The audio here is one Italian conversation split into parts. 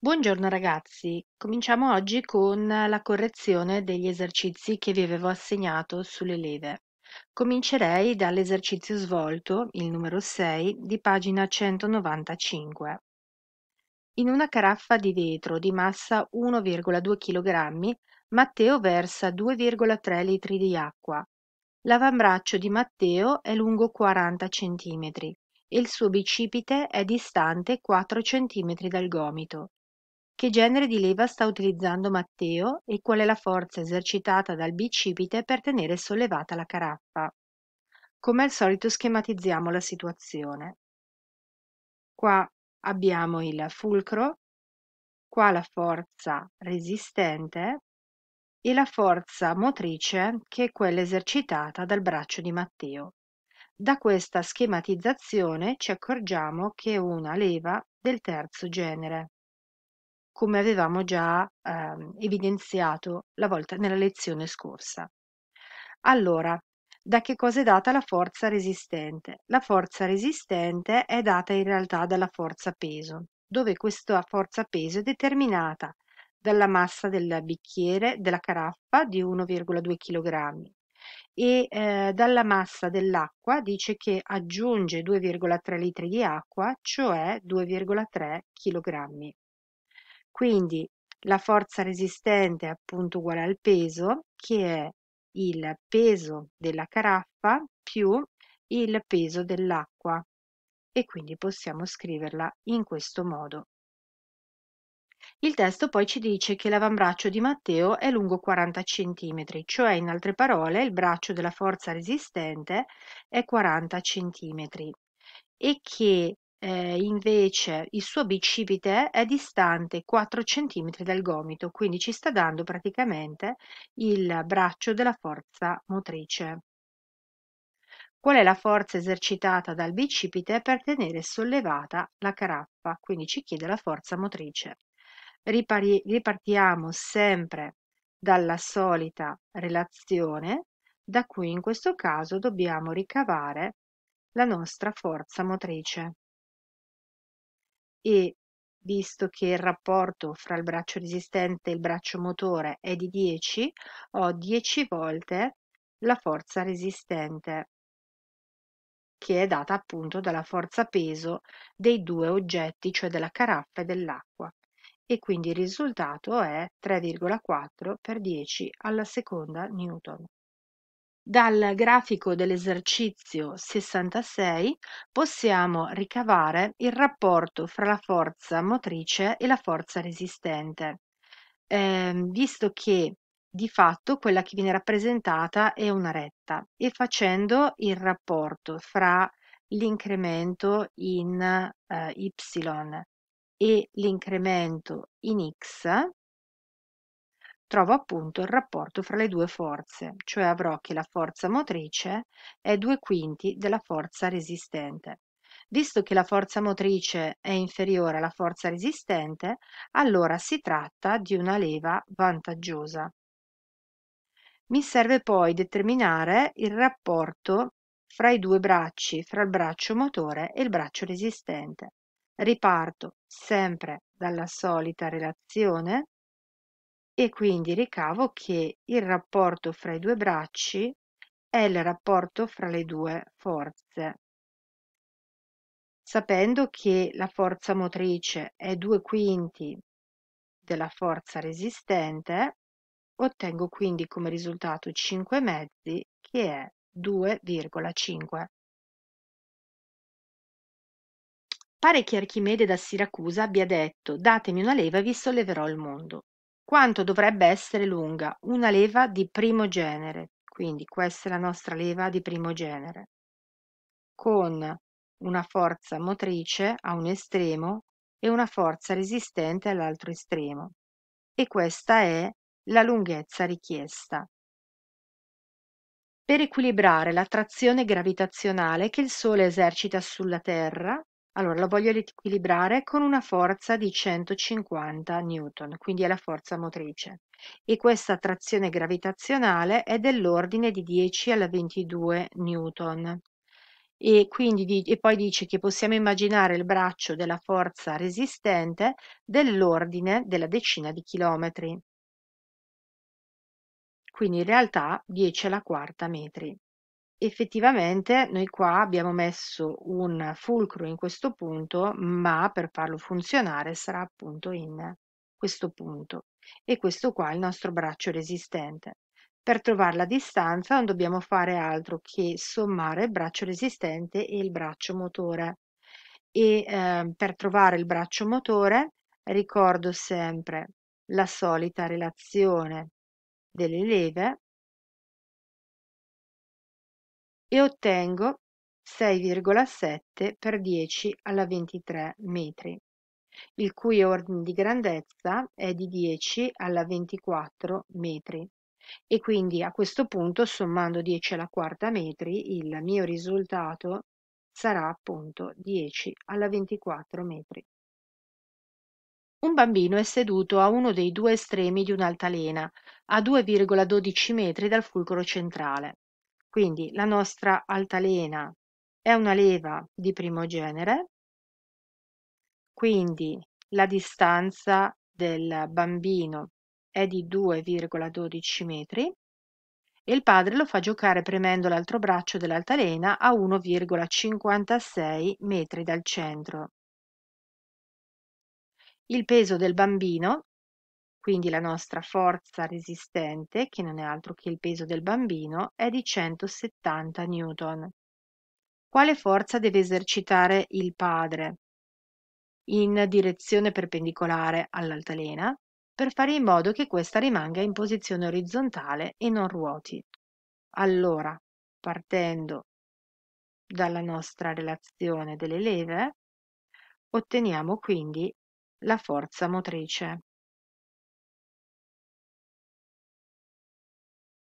Buongiorno ragazzi, cominciamo oggi con la correzione degli esercizi che vi avevo assegnato sulle leve. Comincerei dall'esercizio svolto, il numero 6, di pagina 195. In una caraffa di vetro di massa 1,2 kg, Matteo versa 2,3 litri di acqua. L'avambraccio di Matteo è lungo 40 cm e il suo bicipite è distante 4 cm dal gomito. Che genere di leva sta utilizzando Matteo e qual è la forza esercitata dal bicipite per tenere sollevata la caraffa. Come al solito schematizziamo la situazione. Qua abbiamo il fulcro, qua la forza resistente e la forza motrice che è quella esercitata dal braccio di Matteo. Da questa schematizzazione ci accorgiamo che è una leva del terzo genere come avevamo già ehm, evidenziato volta, nella lezione scorsa. Allora, da che cosa è data la forza resistente? La forza resistente è data in realtà dalla forza peso, dove questa forza peso è determinata dalla massa del bicchiere, della caraffa di 1,2 kg e eh, dalla massa dell'acqua dice che aggiunge 2,3 litri di acqua, cioè 2,3 kg. Quindi la forza resistente è appunto uguale al peso, che è il peso della caraffa più il peso dell'acqua. E quindi possiamo scriverla in questo modo. Il testo poi ci dice che l'avambraccio di Matteo è lungo 40 cm, cioè in altre parole il braccio della forza resistente è 40 cm e che eh, invece il suo bicipite è distante 4 cm dal gomito, quindi ci sta dando praticamente il braccio della forza motrice. Qual è la forza esercitata dal bicipite per tenere sollevata la caraffa? Quindi ci chiede la forza motrice. Ripari ripartiamo sempre dalla solita relazione, da cui in questo caso dobbiamo ricavare la nostra forza motrice e visto che il rapporto fra il braccio resistente e il braccio motore è di 10, ho 10 volte la forza resistente, che è data appunto dalla forza peso dei due oggetti, cioè della caraffa e dell'acqua. E quindi il risultato è 3,4 per 10 alla seconda Newton. Dal grafico dell'esercizio 66 possiamo ricavare il rapporto fra la forza motrice e la forza resistente, eh, visto che di fatto quella che viene rappresentata è una retta e facendo il rapporto fra l'incremento in eh, y e l'incremento in x trovo appunto il rapporto fra le due forze, cioè avrò che la forza motrice è due quinti della forza resistente. Visto che la forza motrice è inferiore alla forza resistente, allora si tratta di una leva vantaggiosa. Mi serve poi determinare il rapporto fra i due bracci, fra il braccio motore e il braccio resistente. Riparto sempre dalla solita relazione e quindi ricavo che il rapporto fra i due bracci è il rapporto fra le due forze. Sapendo che la forza motrice è due quinti della forza resistente, ottengo quindi come risultato 5 mezzi che è 2,5. Pare che Archimede da Siracusa abbia detto datemi una leva e vi solleverò il mondo quanto dovrebbe essere lunga una leva di primo genere. Quindi questa è la nostra leva di primo genere, con una forza motrice a un estremo e una forza resistente all'altro estremo. E questa è la lunghezza richiesta. Per equilibrare la trazione gravitazionale che il Sole esercita sulla Terra, allora, lo voglio riequilibrare con una forza di 150 newton, quindi è la forza motrice. E questa trazione gravitazionale è dell'ordine di 10 alla 22 newton. E, quindi, e poi dice che possiamo immaginare il braccio della forza resistente dell'ordine della decina di chilometri. Quindi in realtà 10 alla quarta metri. Effettivamente noi qua abbiamo messo un fulcro in questo punto, ma per farlo funzionare sarà appunto in questo punto e questo qua è il nostro braccio resistente. Per trovare la distanza non dobbiamo fare altro che sommare il braccio resistente e il braccio motore. E eh, per trovare il braccio motore ricordo sempre la solita relazione delle leve e ottengo 6,7 per 10 alla 23 metri, il cui ordine di grandezza è di 10 alla 24 metri. E quindi a questo punto, sommando 10 alla quarta metri, il mio risultato sarà appunto 10 alla 24 metri. Un bambino è seduto a uno dei due estremi di un'altalena, a 2,12 metri dal fulcro centrale. Quindi la nostra altalena è una leva di primo genere, quindi la distanza del bambino è di 2,12 metri e il padre lo fa giocare premendo l'altro braccio dell'altalena a 1,56 metri dal centro. Il peso del bambino quindi la nostra forza resistente, che non è altro che il peso del bambino, è di 170 newton. Quale forza deve esercitare il padre? In direzione perpendicolare all'altalena, per fare in modo che questa rimanga in posizione orizzontale e non ruoti. Allora, partendo dalla nostra relazione delle leve, otteniamo quindi la forza motrice.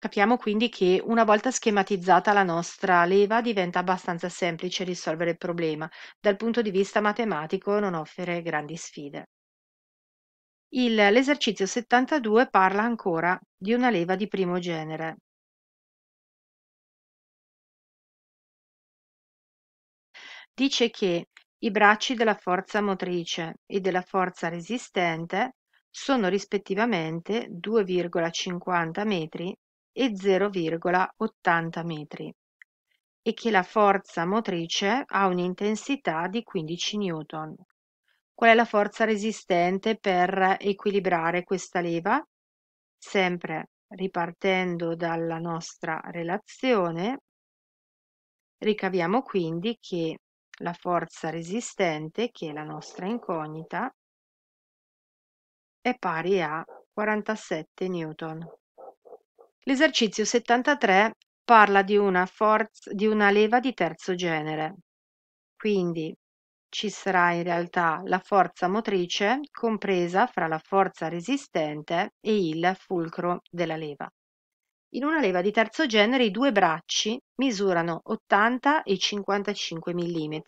Capiamo quindi che una volta schematizzata la nostra leva diventa abbastanza semplice risolvere il problema. Dal punto di vista matematico non offre grandi sfide. l'esercizio 72 parla ancora di una leva di primo genere. Dice che i bracci della forza motrice e della forza resistente sono rispettivamente 2,50 metri e 0,80 metri e che la forza motrice ha un'intensità di 15 newton. Qual è la forza resistente per equilibrare questa leva? Sempre ripartendo dalla nostra relazione, ricaviamo quindi che la forza resistente, che è la nostra incognita, è pari a 47 newton. L'esercizio 73 parla di una, forza, di una leva di terzo genere. Quindi ci sarà in realtà la forza motrice compresa fra la forza resistente e il fulcro della leva. In una leva di terzo genere i due bracci misurano 80 e 55 mm,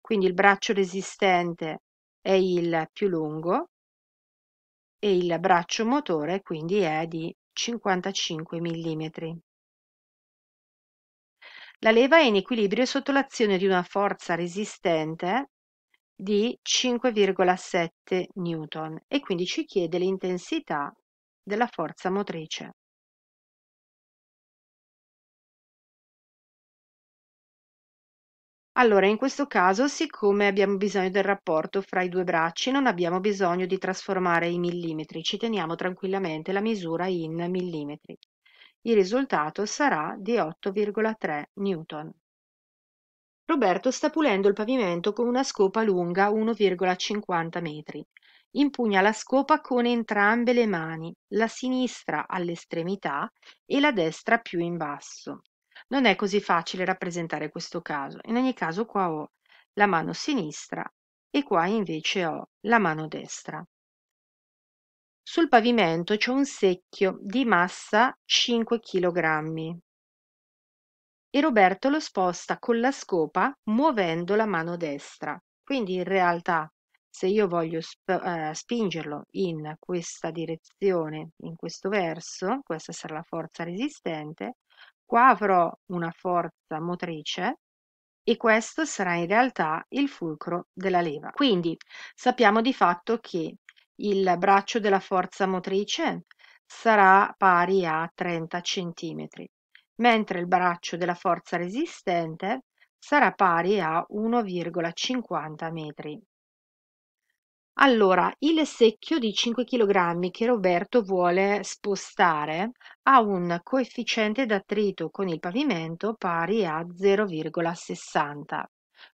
quindi il braccio resistente è il più lungo e il braccio motore quindi è di 55 mm. La leva è in equilibrio sotto l'azione di una forza resistente di 5,7 N e quindi ci chiede l'intensità della forza motrice. Allora, in questo caso, siccome abbiamo bisogno del rapporto fra i due bracci, non abbiamo bisogno di trasformare i millimetri, ci teniamo tranquillamente la misura in millimetri. Il risultato sarà di 8,3 newton. Roberto sta pulendo il pavimento con una scopa lunga 1,50 metri. Impugna la scopa con entrambe le mani, la sinistra all'estremità e la destra più in basso. Non è così facile rappresentare questo caso. In ogni caso qua ho la mano sinistra e qua invece ho la mano destra. Sul pavimento c'è un secchio di massa 5 kg e Roberto lo sposta con la scopa muovendo la mano destra. Quindi in realtà se io voglio sp uh, spingerlo in questa direzione, in questo verso, questa sarà la forza resistente, qua avrò una forza motrice e questo sarà in realtà il fulcro della leva. Quindi sappiamo di fatto che il braccio della forza motrice sarà pari a 30 cm, mentre il braccio della forza resistente sarà pari a 1,50 metri. Allora, il secchio di 5 kg che Roberto vuole spostare ha un coefficiente d'attrito con il pavimento pari a 0,60.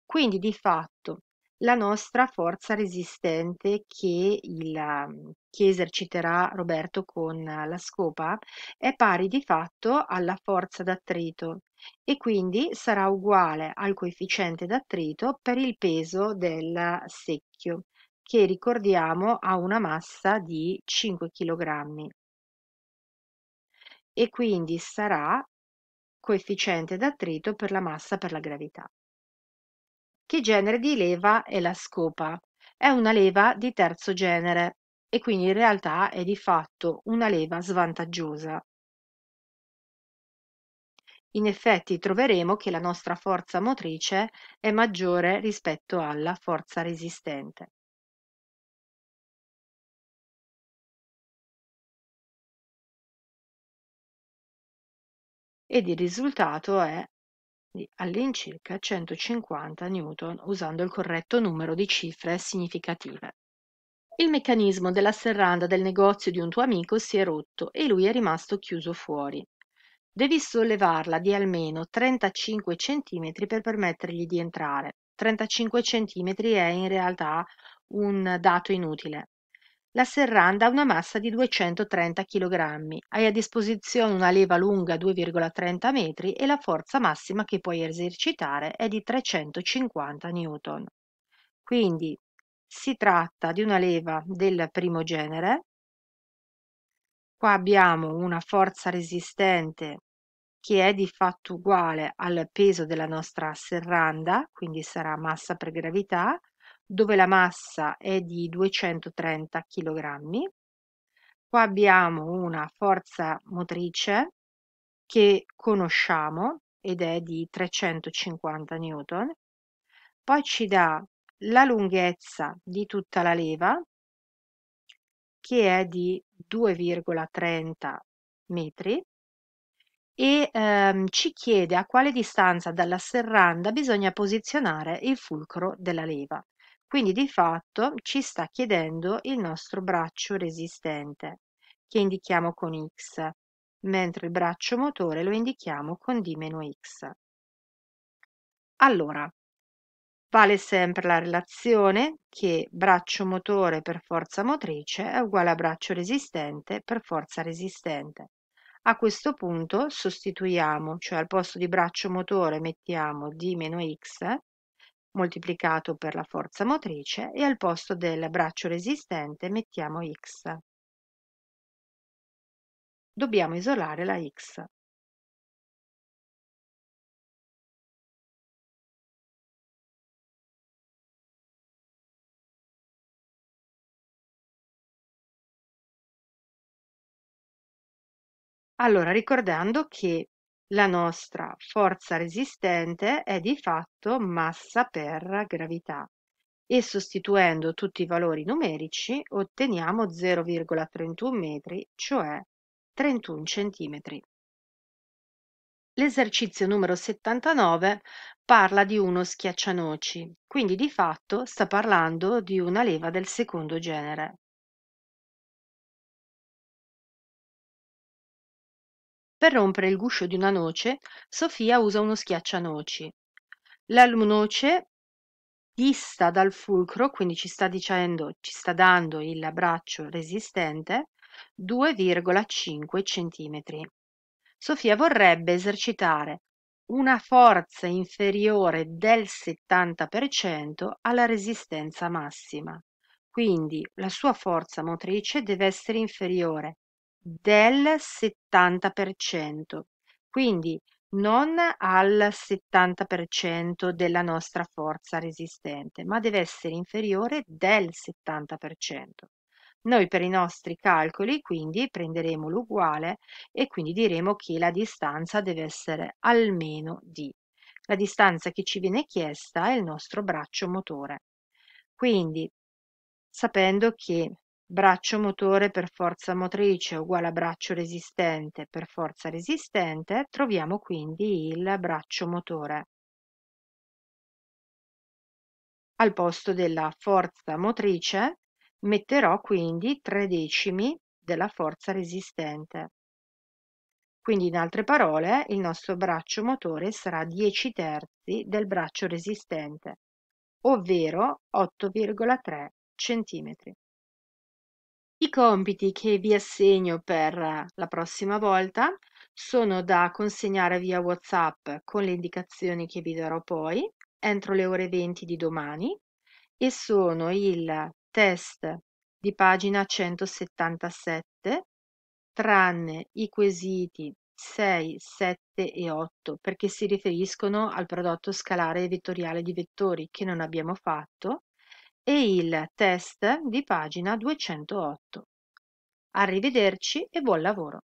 Quindi di fatto la nostra forza resistente che, il, mm, che eserciterà Roberto con la scopa è pari di fatto alla forza d'attrito e quindi sarà uguale al coefficiente d'attrito per il peso del secchio che ricordiamo ha una massa di 5 kg e quindi sarà coefficiente d'attrito per la massa per la gravità. Che genere di leva è la scopa? È una leva di terzo genere e quindi in realtà è di fatto una leva svantaggiosa. In effetti troveremo che la nostra forza motrice è maggiore rispetto alla forza resistente. ed il risultato è di all'incirca 150 N usando il corretto numero di cifre significative. Il meccanismo della serranda del negozio di un tuo amico si è rotto e lui è rimasto chiuso fuori. Devi sollevarla di almeno 35 cm per permettergli di entrare. 35 cm è in realtà un dato inutile, la serranda ha una massa di 230 kg. hai a disposizione una leva lunga 2,30 metri e la forza massima che puoi esercitare è di 350 N. Quindi si tratta di una leva del primo genere. Qua abbiamo una forza resistente che è di fatto uguale al peso della nostra serranda, quindi sarà massa per gravità, dove la massa è di 230 kg. Qua abbiamo una forza motrice che conosciamo ed è di 350 N. Poi ci dà la lunghezza di tutta la leva che è di 2,30 metri e ehm, ci chiede a quale distanza dalla serranda bisogna posizionare il fulcro della leva. Quindi di fatto ci sta chiedendo il nostro braccio resistente, che indichiamo con X, mentre il braccio motore lo indichiamo con D-X. Allora, vale sempre la relazione che braccio motore per forza motrice è uguale a braccio resistente per forza resistente. A questo punto sostituiamo, cioè al posto di braccio motore mettiamo D-X moltiplicato per la forza motrice e al posto del braccio resistente mettiamo X. Dobbiamo isolare la X. Allora, ricordando che la nostra forza resistente è di fatto massa per gravità e sostituendo tutti i valori numerici otteniamo 0,31 metri, cioè 31 centimetri. L'esercizio numero 79 parla di uno schiaccianoci, quindi di fatto sta parlando di una leva del secondo genere. Per rompere il guscio di una noce, Sofia usa uno schiaccianoci. La noce dista dal fulcro, quindi ci sta dicendo, ci sta dando il braccio resistente, 2,5 cm. Sofia vorrebbe esercitare una forza inferiore del 70% alla resistenza massima. Quindi la sua forza motrice deve essere inferiore del 70%, quindi non al 70% della nostra forza resistente, ma deve essere inferiore del 70%. Noi per i nostri calcoli quindi prenderemo l'uguale e quindi diremo che la distanza deve essere almeno di. La distanza che ci viene chiesta è il nostro braccio motore. Quindi sapendo che Braccio motore per forza motrice uguale a braccio resistente per forza resistente, troviamo quindi il braccio motore. Al posto della forza motrice metterò quindi tre decimi della forza resistente. Quindi in altre parole il nostro braccio motore sarà 10 terzi del braccio resistente, ovvero 8,3 cm. I compiti che vi assegno per la prossima volta sono da consegnare via WhatsApp con le indicazioni che vi darò poi entro le ore 20 di domani e sono il test di pagina 177 tranne i quesiti 6, 7 e 8 perché si riferiscono al prodotto scalare e vettoriale di vettori che non abbiamo fatto e il test di pagina 208. Arrivederci e buon lavoro!